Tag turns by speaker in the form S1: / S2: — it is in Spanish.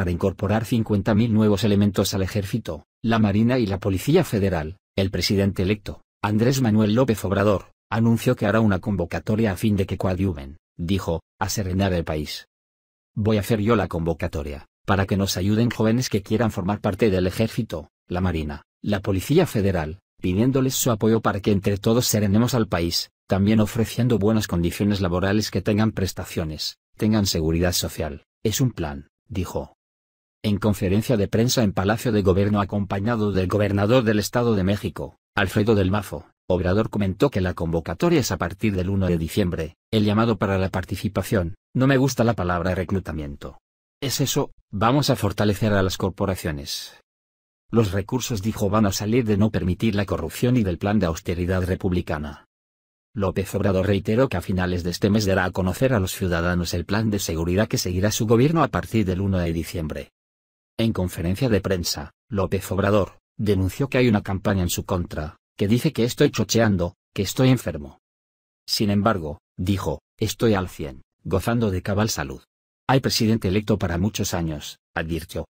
S1: para incorporar 50.000 nuevos elementos al ejército, la Marina y la Policía Federal, el presidente electo, Andrés Manuel López Obrador, anunció que hará una convocatoria a fin de que coadyuven, dijo, a serenar el país. Voy a hacer yo la convocatoria, para que nos ayuden jóvenes que quieran formar parte del ejército, la Marina, la Policía Federal, pidiéndoles su apoyo para que entre todos serenemos al país, también ofreciendo buenas condiciones laborales que tengan prestaciones, tengan seguridad social. Es un plan, dijo en conferencia de prensa en Palacio de Gobierno acompañado del gobernador del Estado de México, Alfredo del Mazo, Obrador comentó que la convocatoria es a partir del 1 de diciembre, el llamado para la participación, no me gusta la palabra reclutamiento. Es eso, vamos a fortalecer a las corporaciones. Los recursos dijo van a salir de no permitir la corrupción y del plan de austeridad republicana. López Obrador reiteró que a finales de este mes dará a conocer a los ciudadanos el plan de seguridad que seguirá su gobierno a partir del 1 de diciembre. En conferencia de prensa, López Obrador, denunció que hay una campaña en su contra, que dice que estoy chocheando, que estoy enfermo. Sin embargo, dijo, estoy al 100, gozando de cabal salud. Hay presidente electo para muchos años, advirtió,